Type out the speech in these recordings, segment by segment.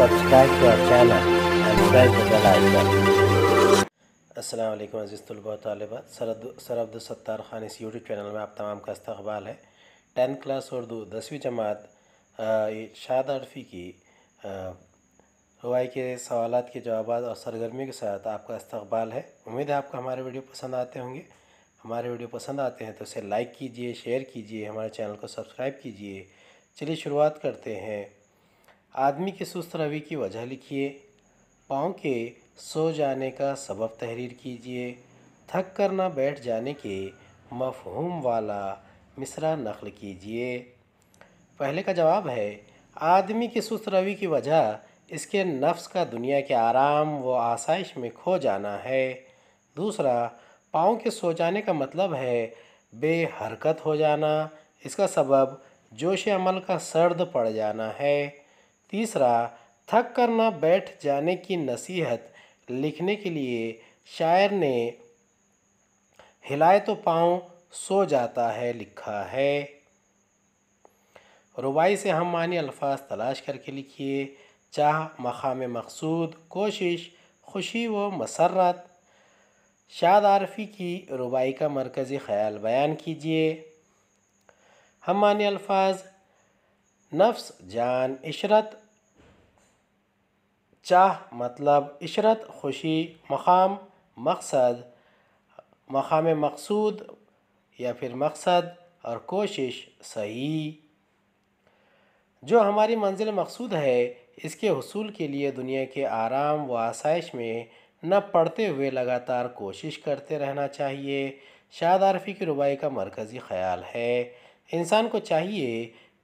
subscribe to our channel and press the bell icon. Aslam अज़ीज़ तलबा तलबा sir Abdul Sattar Khan इस YouTube channel में आप तमाम का इस्तबाल है टेंथ क्लास उर्दू दसवीं जमात शाद अरफी की रवाई के सवाल के जवाब और सरगर्मी के साथ आपका इस्तबाल है उम्मीद है आपको हमारे वीडियो पसंद आते होंगे हमारे वीडियो पसंद आते हैं तो इसे लाइक कीजिए शेयर कीजिए हमारे चैनल को सब्सक्राइब कीजिए चलिए शुरुआत करते हैं आदमी के सुस्त रवि की वजह लिखिए पाँव के सो जाने का सबब तहरीर कीजिए थक कर ना बैठ जाने के मफहूम वाला मिसरा नकल कीजिए पहले का जवाब है आदमी की सुस्त रवि की वजह इसके नफ्स का दुनिया के आराम व आसाइश में खो जाना है दूसरा पाँव के सो जाने का मतलब है बेहरकत हो जाना इसका सबब जोश अमल का सर्द पड़ जाना है तीसरा थक कर ना बैठ जाने की नसीहत लिखने के लिए शायर ने हिलाए तो पाँव सो जाता है लिखा है रुबाई से हम मानी अल्फाज तलाश करके लिखिए चाह मकाम मकसूद कोशिश खुशी व मसरत शाद आरफी की रुबाई का मरकज़ी ख्याल बयान कीजिए हम मानी अल्फाज नफ्स जान इशरत चाह मतलब इशरत खुशी मकाम मकसद मकाम मकसूद या फिर मकसद और कोशिश सही जो हमारी मंजिल मकसूद है इसके हसूल के लिए दुनिया के आराम व आसाइश में न पढ़ते हुए लगातार कोशिश करते रहना चाहिए शाद आरफी की रुबाई का मरकज़ी ख्याल है इंसान को चाहिए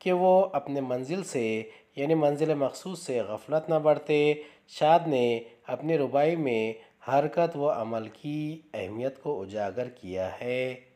कि वो अपने मंजिल से यानी मंजिल मखसूस से गफलत न बरते शाद ने अपनी रुबाई में हरकत व अमल की अहमियत को उजागर किया है